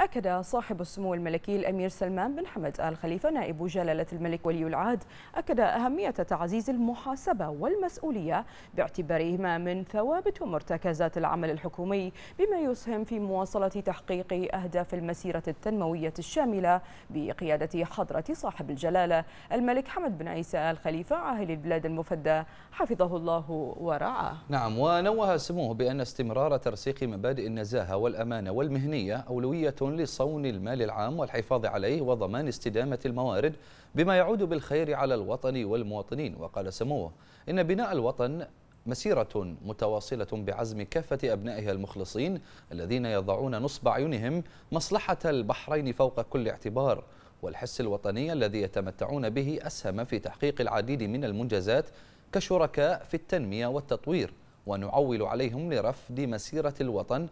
أكد صاحب السمو الملكي الأمير سلمان بن حمد آل خليفة نائب جلالة الملك ولي العهد أكد أهمية تعزيز المحاسبة والمسؤولية باعتبارهما من ثوابت ومرتكزات العمل الحكومي بما يسهم في مواصلة تحقيق أهداف المسيرة التنموية الشاملة بقيادة حضرة صاحب الجلالة الملك حمد بن عيسى آل خليفة عاهل البلاد المفدى حفظه الله ورعاه نعم ونوه سموه بأن استمرار ترسيخ مبادئ النزاهة والأمانة والمهنية أولوية لصون المال العام والحفاظ عليه وضمان استدامة الموارد بما يعود بالخير على الوطن والمواطنين وقال سموه إن بناء الوطن مسيرة متواصلة بعزم كافة أبنائها المخلصين الذين يضعون نصب عينهم مصلحة البحرين فوق كل اعتبار والحس الوطني الذي يتمتعون به أسهم في تحقيق العديد من المنجزات كشركاء في التنمية والتطوير ونعول عليهم لرفد مسيرة الوطن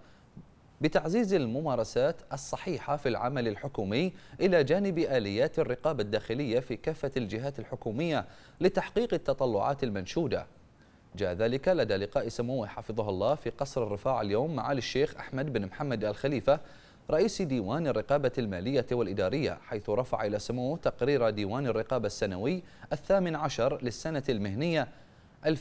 بتعزيز الممارسات الصحيحة في العمل الحكومي إلى جانب آليات الرقابة الداخلية في كافة الجهات الحكومية لتحقيق التطلعات المنشودة جاء ذلك لدى لقاء سموه حفظه الله في قصر الرفاع اليوم معالي الشيخ أحمد بن محمد الخليفة رئيس ديوان الرقابة المالية والإدارية حيث رفع إلى سموه تقرير ديوان الرقابة السنوي الثامن عشر للسنة المهنية 2020-2021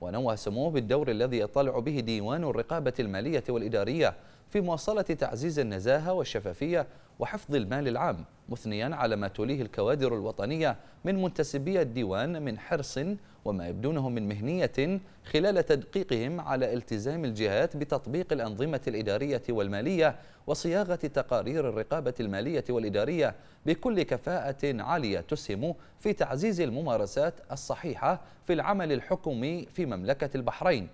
ونوى سموه بالدور الذي يطلع به ديوان الرقابة المالية والإدارية في مواصلة تعزيز النزاهة والشفافية وحفظ المال العام مثنيا على ما توليه الكوادر الوطنية من منتسبي الديوان من حرص وما يبدونه من مهنية خلال تدقيقهم على التزام الجهات بتطبيق الأنظمة الإدارية والمالية وصياغة تقارير الرقابة المالية والإدارية بكل كفاءة عالية تسهم في تعزيز الممارسات الصحيحة في العمل الحكومي في مملكة البحرين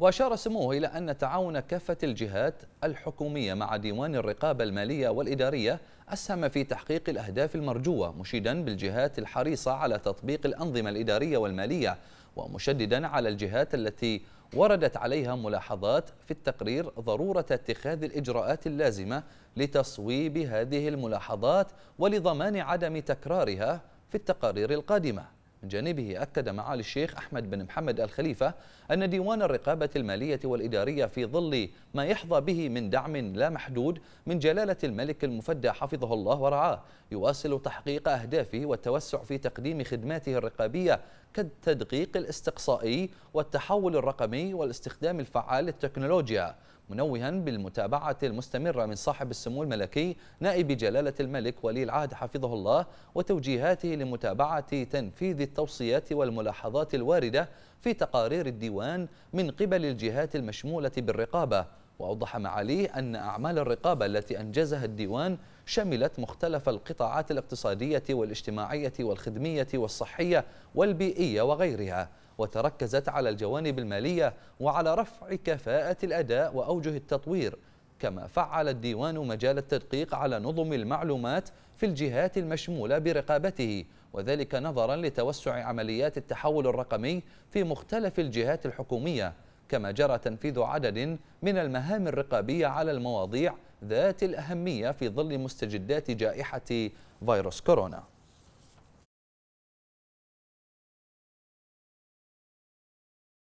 وأشار سموه إلى أن تعاون كافة الجهات الحكومية مع ديوان الرقابة المالية والإدارية أسهم في تحقيق الأهداف المرجوة مشيدا بالجهات الحريصة على تطبيق الأنظمة الإدارية والمالية ومشددا على الجهات التي وردت عليها ملاحظات في التقرير ضرورة اتخاذ الإجراءات اللازمة لتصويب هذه الملاحظات ولضمان عدم تكرارها في التقارير القادمة من جانبه أكد معالي الشيخ أحمد بن محمد الخليفة أن ديوان الرقابة المالية والإدارية في ظل ما يحظى به من دعم لا محدود من جلالة الملك المفدى حفظه الله ورعاه يواصل تحقيق أهدافه والتوسع في تقديم خدماته الرقابية كالتدقيق الاستقصائي والتحول الرقمي والاستخدام الفعال للتكنولوجيا منوها بالمتابعة المستمرة من صاحب السمو الملكي نائب جلالة الملك ولي العهد حفظه الله وتوجيهاته لمتابعة تنفيذ التوصيات والملاحظات الواردة في تقارير الديوان من قبل الجهات المشمولة بالرقابة وأوضح معاليه أن أعمال الرقابة التي أنجزها الديوان شملت مختلف القطاعات الاقتصادية والاجتماعية والخدمية والصحية والبيئية وغيرها وتركزت على الجوانب المالية وعلى رفع كفاءة الأداء وأوجه التطوير كما فعل الديوان مجال التدقيق على نظم المعلومات في الجهات المشمولة برقابته وذلك نظرا لتوسع عمليات التحول الرقمي في مختلف الجهات الحكومية كما جرى تنفيذ عدد من المهام الرقابية على المواضيع ذات الأهمية في ظل مستجدات جائحة فيروس كورونا